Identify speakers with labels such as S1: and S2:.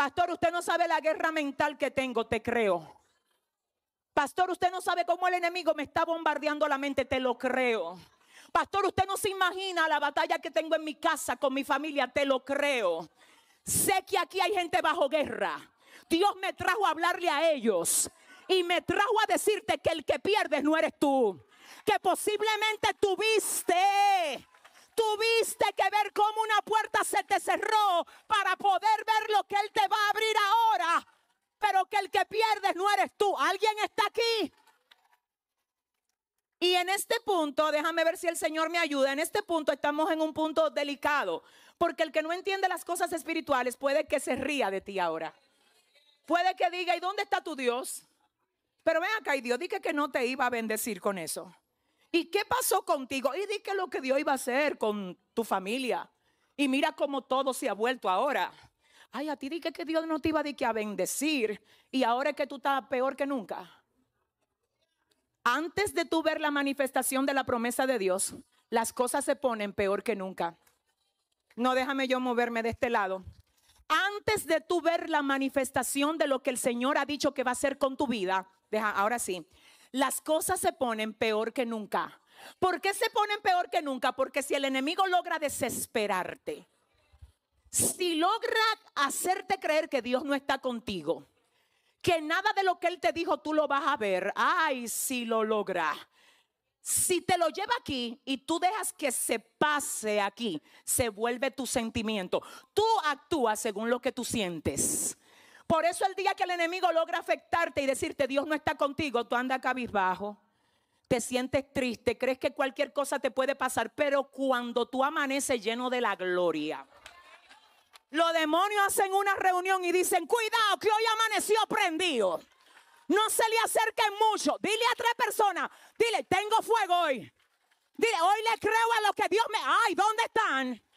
S1: Pastor, usted no sabe la guerra mental que tengo, te creo. Pastor, usted no sabe cómo el enemigo me está bombardeando la mente, te lo creo. Pastor, usted no se imagina la batalla que tengo en mi casa con mi familia, te lo creo. Sé que aquí hay gente bajo guerra. Dios me trajo a hablarle a ellos y me trajo a decirte que el que pierdes no eres tú. Que posiblemente tuviste, tuviste cerró para poder ver lo que Él te va a abrir ahora. Pero que el que pierdes no eres tú. ¿Alguien está aquí? Y en este punto, déjame ver si el Señor me ayuda, en este punto estamos en un punto delicado, porque el que no entiende las cosas espirituales puede que se ría de ti ahora. Puede que diga, ¿y dónde está tu Dios? Pero ven acá y Dios dije que no te iba a bendecir con eso. ¿Y qué pasó contigo? Y dije lo que Dios iba a hacer con tu familia. Y mira cómo todo se ha vuelto ahora. Ay, a ti dije que Dios no te iba a, bendecir y ahora es que tú estás peor que nunca. Antes de tú ver la manifestación de la promesa de Dios, las cosas se ponen peor que nunca. No déjame yo moverme de este lado. Antes de tú ver la manifestación de lo que el Señor ha dicho que va a hacer con tu vida, ahora sí, las cosas se ponen peor que nunca. ¿Por qué se ponen peor que nunca? Porque si el enemigo logra desesperarte, si logra hacerte creer que Dios no está contigo, que nada de lo que Él te dijo tú lo vas a ver, ay, si lo logra. Si te lo lleva aquí y tú dejas que se pase aquí, se vuelve tu sentimiento. Tú actúas según lo que tú sientes. Por eso el día que el enemigo logra afectarte y decirte Dios no está contigo, tú andas cabizbajo te sientes triste, crees que cualquier cosa te puede pasar, pero cuando tú amaneces lleno de la gloria. Los demonios hacen una reunión y dicen, cuidado, que hoy amaneció prendido. No se le acerquen mucho. Dile a tres personas, dile, tengo fuego hoy. Dile, hoy le creo a lo que Dios me... Ay, ¿dónde están?